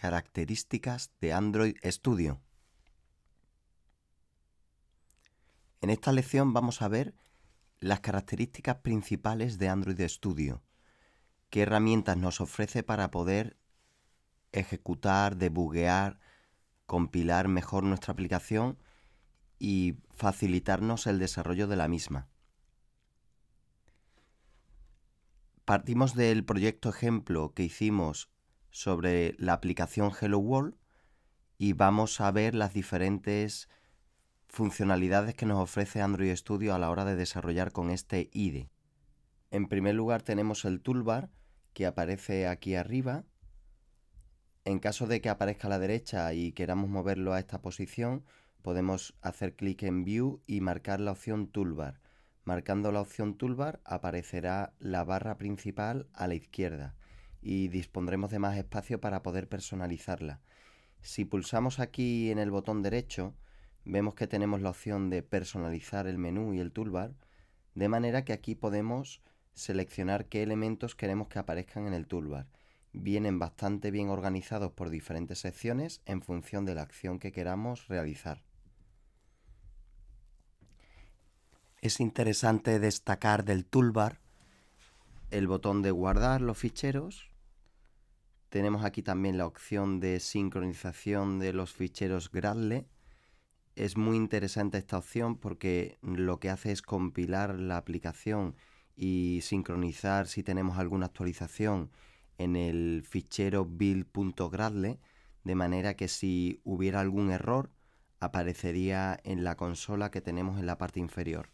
Características de Android Studio. En esta lección vamos a ver las características principales de Android Studio, qué herramientas nos ofrece para poder ejecutar, debuguear, compilar mejor nuestra aplicación y facilitarnos el desarrollo de la misma. Partimos del proyecto ejemplo que hicimos sobre la aplicación Hello World y vamos a ver las diferentes funcionalidades que nos ofrece Android Studio a la hora de desarrollar con este IDE. En primer lugar tenemos el toolbar que aparece aquí arriba. En caso de que aparezca a la derecha y queramos moverlo a esta posición, podemos hacer clic en View y marcar la opción Toolbar. Marcando la opción Toolbar aparecerá la barra principal a la izquierda y dispondremos de más espacio para poder personalizarla. Si pulsamos aquí en el botón derecho, vemos que tenemos la opción de personalizar el menú y el toolbar, de manera que aquí podemos seleccionar qué elementos queremos que aparezcan en el toolbar. Vienen bastante bien organizados por diferentes secciones en función de la acción que queramos realizar. Es interesante destacar del toolbar el botón de guardar los ficheros tenemos aquí también la opción de sincronización de los ficheros Gradle. Es muy interesante esta opción porque lo que hace es compilar la aplicación y sincronizar si tenemos alguna actualización en el fichero build.gradle, de manera que si hubiera algún error aparecería en la consola que tenemos en la parte inferior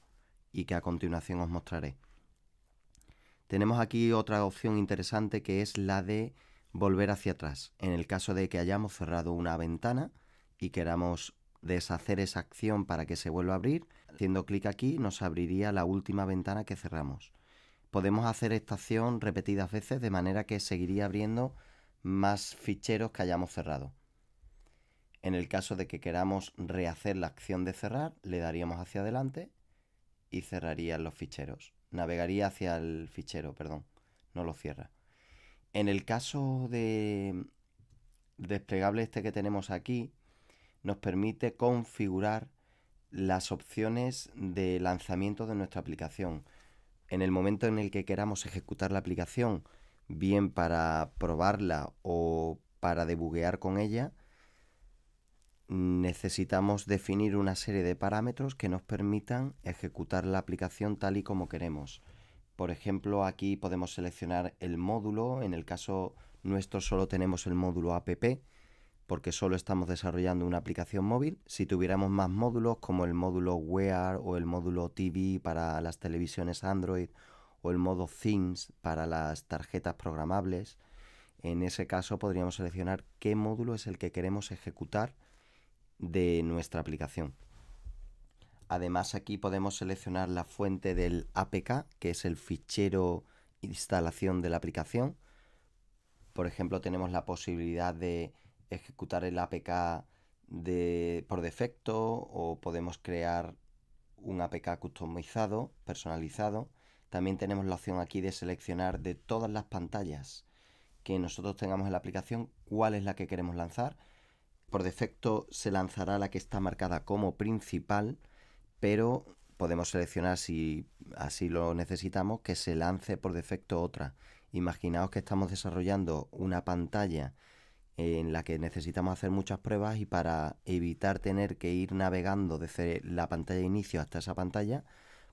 y que a continuación os mostraré. Tenemos aquí otra opción interesante que es la de volver hacia atrás, en el caso de que hayamos cerrado una ventana y queramos deshacer esa acción para que se vuelva a abrir, haciendo clic aquí nos abriría la última ventana que cerramos. Podemos hacer esta acción repetidas veces de manera que seguiría abriendo más ficheros que hayamos cerrado. En el caso de que queramos rehacer la acción de cerrar, le daríamos hacia adelante y cerraría los ficheros. Navegaría hacia el fichero, perdón, no lo cierra. En el caso de desplegable este que tenemos aquí, nos permite configurar las opciones de lanzamiento de nuestra aplicación. En el momento en el que queramos ejecutar la aplicación, bien para probarla o para debuguear con ella, necesitamos definir una serie de parámetros que nos permitan ejecutar la aplicación tal y como queremos. Por ejemplo, aquí podemos seleccionar el módulo. En el caso nuestro solo tenemos el módulo app porque solo estamos desarrollando una aplicación móvil. Si tuviéramos más módulos como el módulo Wear o el módulo TV para las televisiones Android o el modo Things para las tarjetas programables, en ese caso podríamos seleccionar qué módulo es el que queremos ejecutar de nuestra aplicación. Además aquí podemos seleccionar la fuente del APK, que es el fichero instalación de la aplicación. Por ejemplo, tenemos la posibilidad de ejecutar el APK por defecto o podemos crear un APK customizado, personalizado. También tenemos la opción aquí de seleccionar de todas las pantallas que nosotros tengamos en la aplicación cuál es la que queremos lanzar. Por defecto se lanzará la que está marcada como principal pero podemos seleccionar si así lo necesitamos que se lance por defecto otra. Imaginaos que estamos desarrollando una pantalla en la que necesitamos hacer muchas pruebas y para evitar tener que ir navegando desde la pantalla de inicio hasta esa pantalla,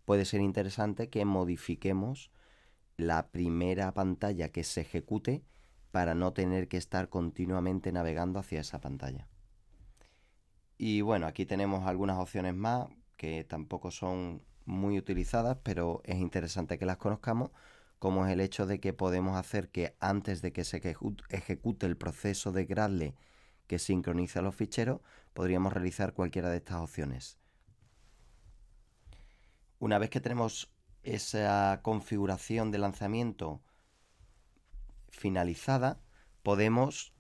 puede ser interesante que modifiquemos la primera pantalla que se ejecute para no tener que estar continuamente navegando hacia esa pantalla. Y bueno, aquí tenemos algunas opciones más que tampoco son muy utilizadas, pero es interesante que las conozcamos, como es el hecho de que podemos hacer que antes de que se ejecute el proceso de Gradle que sincroniza los ficheros, podríamos realizar cualquiera de estas opciones. Una vez que tenemos esa configuración de lanzamiento finalizada, podemos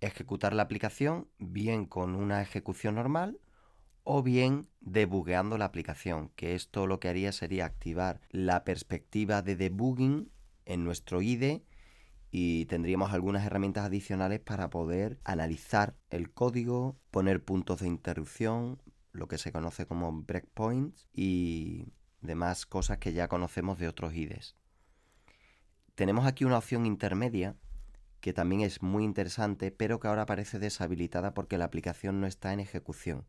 ejecutar la aplicación bien con una ejecución normal o bien debugueando la aplicación, que esto lo que haría sería activar la perspectiva de debugging en nuestro IDE y tendríamos algunas herramientas adicionales para poder analizar el código, poner puntos de interrupción, lo que se conoce como breakpoints y demás cosas que ya conocemos de otros IDEs. Tenemos aquí una opción intermedia que también es muy interesante, pero que ahora parece deshabilitada porque la aplicación no está en ejecución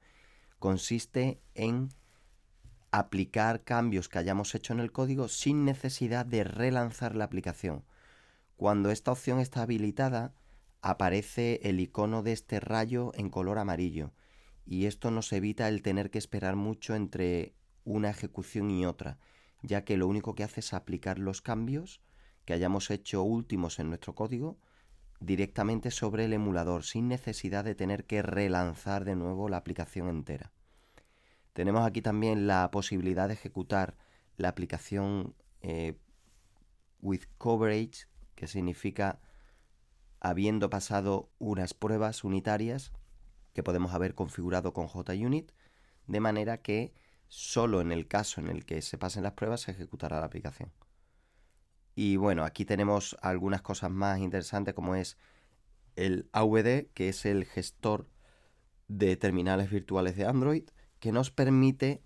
consiste en aplicar cambios que hayamos hecho en el código sin necesidad de relanzar la aplicación. Cuando esta opción está habilitada, aparece el icono de este rayo en color amarillo y esto nos evita el tener que esperar mucho entre una ejecución y otra, ya que lo único que hace es aplicar los cambios que hayamos hecho últimos en nuestro código directamente sobre el emulador sin necesidad de tener que relanzar de nuevo la aplicación entera. Tenemos aquí también la posibilidad de ejecutar la aplicación eh, with coverage, que significa habiendo pasado unas pruebas unitarias que podemos haber configurado con JUnit, de manera que solo en el caso en el que se pasen las pruebas se ejecutará la aplicación. Y bueno, aquí tenemos algunas cosas más interesantes como es el AVD, que es el gestor de terminales virtuales de Android, que nos permite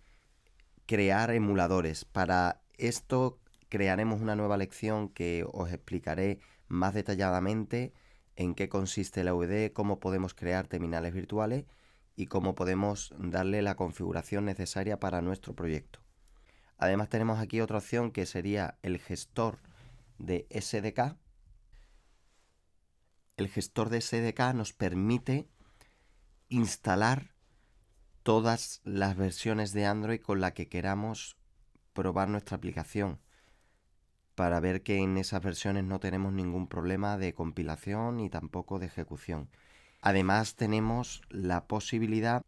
crear emuladores. Para esto crearemos una nueva lección que os explicaré más detalladamente en qué consiste el AVD, cómo podemos crear terminales virtuales y cómo podemos darle la configuración necesaria para nuestro proyecto. Además tenemos aquí otra opción que sería el gestor de SDK. El gestor de SDK nos permite instalar todas las versiones de Android con la que queramos probar nuestra aplicación para ver que en esas versiones no tenemos ningún problema de compilación ni tampoco de ejecución. Además tenemos la posibilidad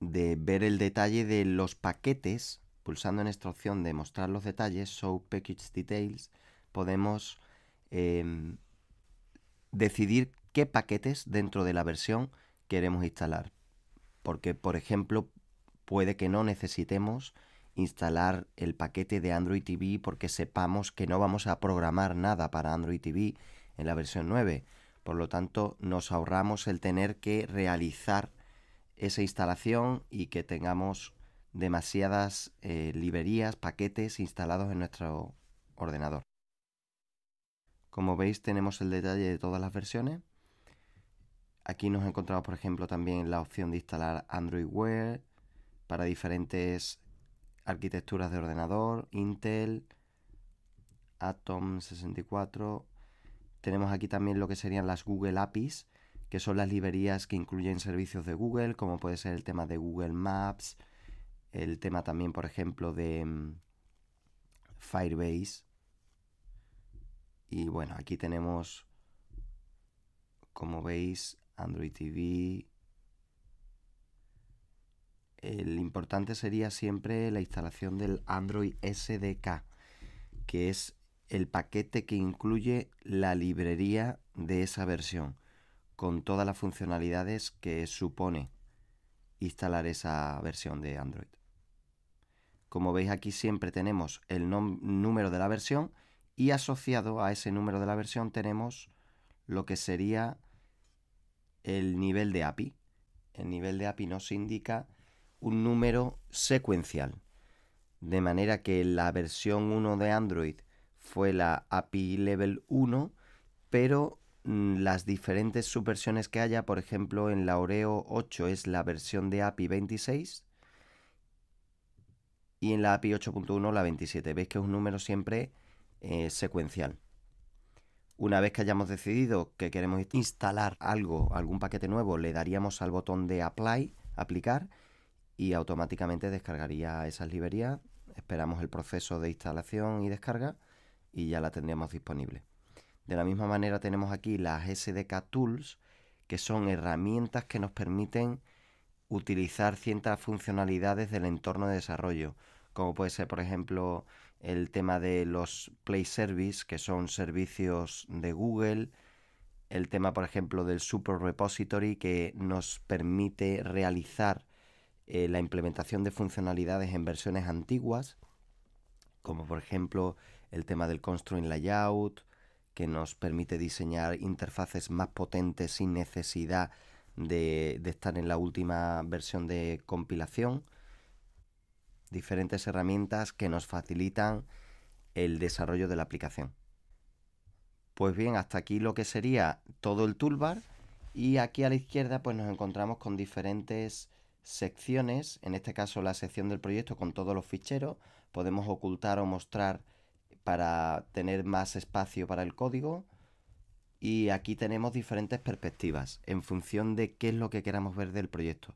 de ver el detalle de los paquetes pulsando en esta opción de mostrar los detalles, Show Package Details, podemos em, decidir qué paquetes dentro de la versión queremos instalar. Porque, por ejemplo, puede que no necesitemos instalar el paquete de Android TV porque sepamos que no vamos a programar nada para Android TV en la versión 9. Por lo tanto, nos ahorramos el tener que realizar esa instalación y que tengamos demasiadas eh, librerías, paquetes instalados en nuestro ordenador. Como veis tenemos el detalle de todas las versiones. Aquí nos encontramos, por ejemplo, también la opción de instalar Android Wear para diferentes arquitecturas de ordenador, Intel, Atom 64. Tenemos aquí también lo que serían las Google APIs, que son las librerías que incluyen servicios de Google, como puede ser el tema de Google Maps, el tema también, por ejemplo, de mm, Firebase, y bueno, aquí tenemos, como veis, Android TV. El importante sería siempre la instalación del Android SDK, que es el paquete que incluye la librería de esa versión, con todas las funcionalidades que supone instalar esa versión de Android. Como veis aquí siempre tenemos el número de la versión y asociado a ese número de la versión tenemos lo que sería el nivel de API. El nivel de API nos indica un número secuencial. De manera que la versión 1 de Android fue la API Level 1, pero mm, las diferentes subversiones que haya, por ejemplo, en la Oreo 8 es la versión de API 26 y en la API 8.1 la 27. Veis que es un número siempre eh, secuencial. Una vez que hayamos decidido que queremos instalar algo, algún paquete nuevo, le daríamos al botón de Apply, aplicar, y automáticamente descargaría esas librerías. Esperamos el proceso de instalación y descarga y ya la tendríamos disponible. De la misma manera tenemos aquí las SDK Tools, que son herramientas que nos permiten utilizar ciertas funcionalidades del entorno de desarrollo, como puede ser, por ejemplo, el tema de los Play Service, que son servicios de Google, el tema, por ejemplo, del Super Repository, que nos permite realizar eh, la implementación de funcionalidades en versiones antiguas, como por ejemplo el tema del Construct Layout, que nos permite diseñar interfaces más potentes sin necesidad de estar en la última versión de compilación diferentes herramientas que nos facilitan el desarrollo de la aplicación. Pues bien, hasta aquí lo que sería todo el toolbar y aquí a la izquierda pues nos encontramos con diferentes secciones, en este caso la sección del proyecto con todos los ficheros, podemos ocultar o mostrar para tener más espacio para el código y aquí tenemos diferentes perspectivas en función de qué es lo que queramos ver del proyecto.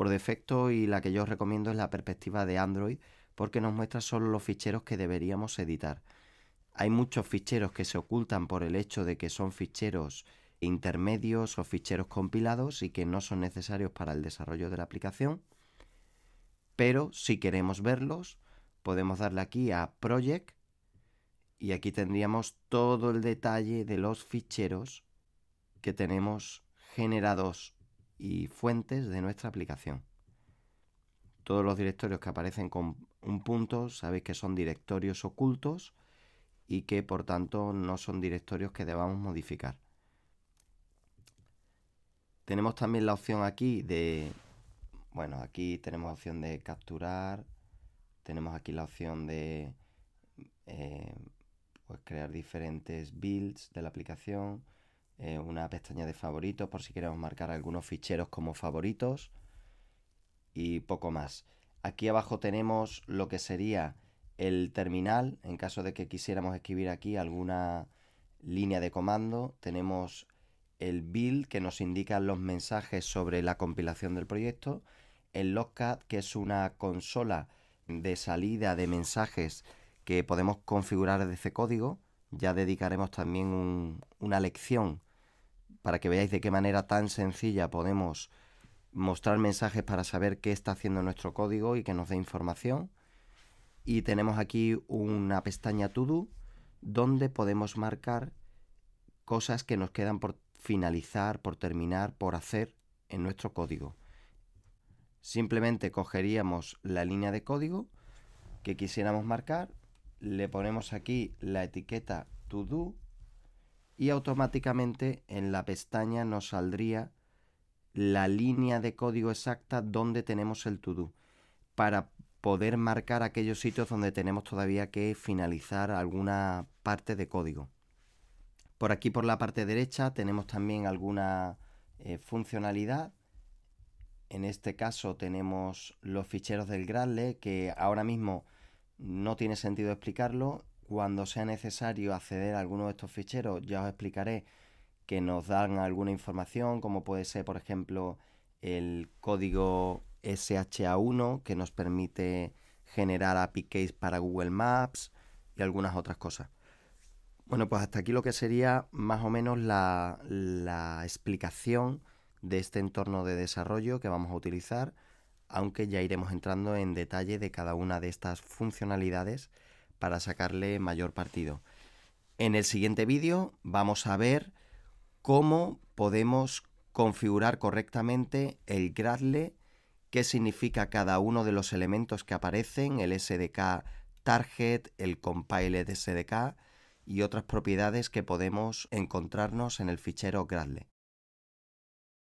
Por defecto y la que yo os recomiendo es la perspectiva de Android porque nos muestra solo los ficheros que deberíamos editar. Hay muchos ficheros que se ocultan por el hecho de que son ficheros intermedios o ficheros compilados y que no son necesarios para el desarrollo de la aplicación. Pero si queremos verlos, podemos darle aquí a Project y aquí tendríamos todo el detalle de los ficheros que tenemos generados y fuentes de nuestra aplicación. Todos los directorios que aparecen con un punto sabéis que son directorios ocultos y que por tanto no son directorios que debamos modificar. Tenemos también la opción aquí de, bueno, aquí tenemos la opción de capturar, tenemos aquí la opción de eh, pues crear diferentes builds de la aplicación, eh, una pestaña de favoritos por si queremos marcar algunos ficheros como favoritos y poco más. Aquí abajo tenemos lo que sería el terminal, en caso de que quisiéramos escribir aquí alguna línea de comando, tenemos el build que nos indica los mensajes sobre la compilación del proyecto, el Logcat que es una consola de salida de mensajes que podemos configurar desde código, ya dedicaremos también una lección para que veáis de qué manera tan sencilla podemos mostrar mensajes para saber qué está haciendo nuestro código y que nos dé información. Y tenemos aquí una pestaña To Do donde podemos marcar cosas que nos quedan por finalizar, por terminar, por hacer en nuestro código. Simplemente cogeríamos la línea de código que quisiéramos marcar, le ponemos aquí la etiqueta To Do y automáticamente en la pestaña nos saldría la línea de código exacta donde tenemos el to-do para poder marcar aquellos sitios donde tenemos todavía que finalizar alguna parte de código. Por aquí por la parte derecha tenemos también alguna eh, funcionalidad. En este caso tenemos los ficheros del Gradle que ahora mismo no tiene sentido explicarlo cuando sea necesario acceder a alguno de estos ficheros, ya os explicaré que nos dan alguna información, como puede ser, por ejemplo, el código SHA1 que nos permite generar API case para Google Maps y algunas otras cosas. Bueno, pues hasta aquí lo que sería más o menos la, la explicación de este entorno de desarrollo que vamos a utilizar, aunque ya iremos entrando en detalle de cada una de estas funcionalidades para sacarle mayor partido. En el siguiente vídeo vamos a ver cómo podemos configurar correctamente el Gradle, qué significa cada uno de los elementos que aparecen, el SDK target, el Compile SDK y otras propiedades que podemos encontrarnos en el fichero Gradle.